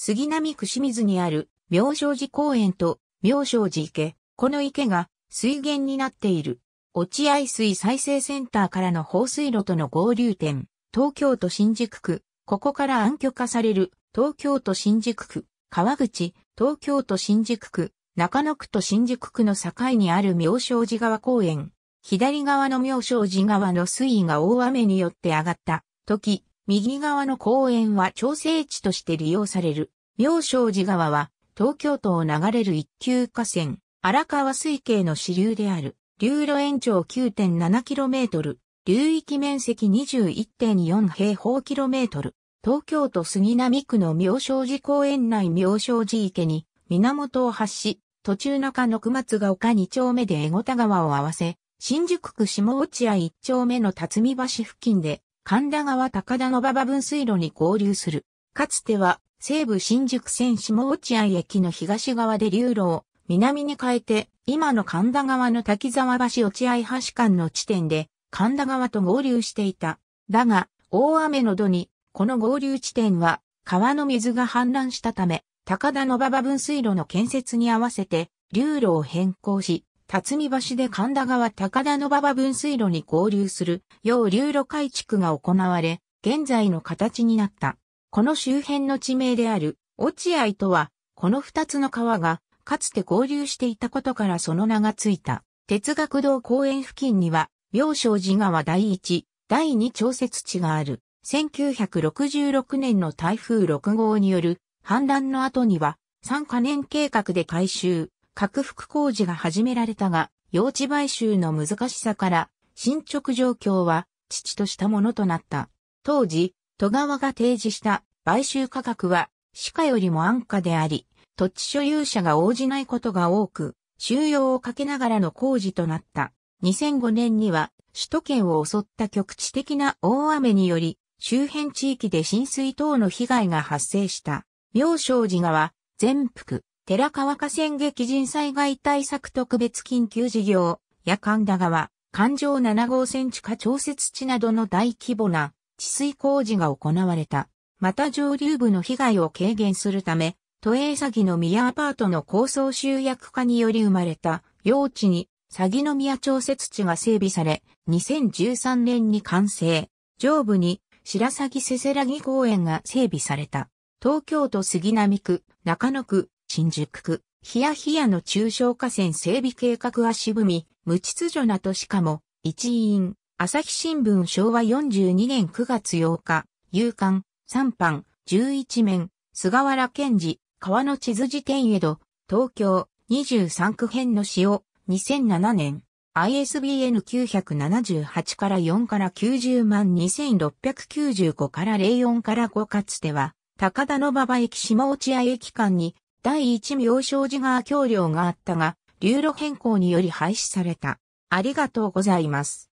杉並区清水にある妙正寺公園と妙正寺池、この池が水源になっている。落合水再生センターからの放水路との合流点、東京都新宿区、ここから暗渠化される東京都新宿区、川口、東京都新宿区、中野区と新宿区の境にある妙正寺川公園。左側の妙正寺川の水位が大雨によって上がった時、右側の公園は調整地として利用される。妙正寺川は東京都を流れる一級河川、荒川水系の支流である。流路延長 9.7km、流域面積21.4平方キロメートル。東京都杉並区の妙正寺公園内妙正寺池に源を発し、途中中野熊松が丘2丁目で江田川を合わせ、新宿区下落合1丁目の辰巳橋付近で神田川高田の馬場分水路に合流する。かつては西武新宿線下落合駅の東側で流路を南に変えて、今の神田川の滝沢橋落合橋間の地点で神田川と合流していた。だが、大雨の度に、この合流地点は川の水が氾濫したため、高田の馬場分水路の建設に合わせて流路を変更し、辰巳橋で神田川高田の馬場分水路に合流する、要流路改築が行われ、現在の形になった。この周辺の地名である、落合とは、この二つの川が、かつて合流していたことからその名がついた。哲学堂公園付近には、妙正寺川第一、第二調節地がある。1966年の台風6号による、氾濫の後には、三可年計画で改修、拡幅工事が始められたが、用地買収の難しさから、進捗状況は、父としたものとなった。当時、戸川が提示した買収価格は、市価よりも安価であり、土地所有者が応じないことが多く、収容をかけながらの工事となった。2005年には、首都圏を襲った局地的な大雨により、周辺地域で浸水等の被害が発生した。妙正寺川、全幅、寺川河川劇人災害対策特別緊急事業や神田川、環状7号線地下調節地などの大規模な治水工事が行われた。また上流部の被害を軽減するため、都営詐欺の宮アパートの構想集約化により生まれた用地に詐欺の宮調節地が整備され、2013年に完成。上部に白鷺せせらぎ公園が整備された。東京都杉並区、中野区、新宿区、ヒヤヒヤの中小河川整備計画は渋み、無秩序な都市かも、一員、朝日新聞昭和42年9月8日、夕刊、三版、11面、菅原健治、川の地図辞典江戸、東京、23区編の詩を、2007年、ISBN 978から4から90万2695から04から5かつては、高田馬場駅下落合駅間に第一妙正寺川橋梁があったが、流路変更により廃止された。ありがとうございます。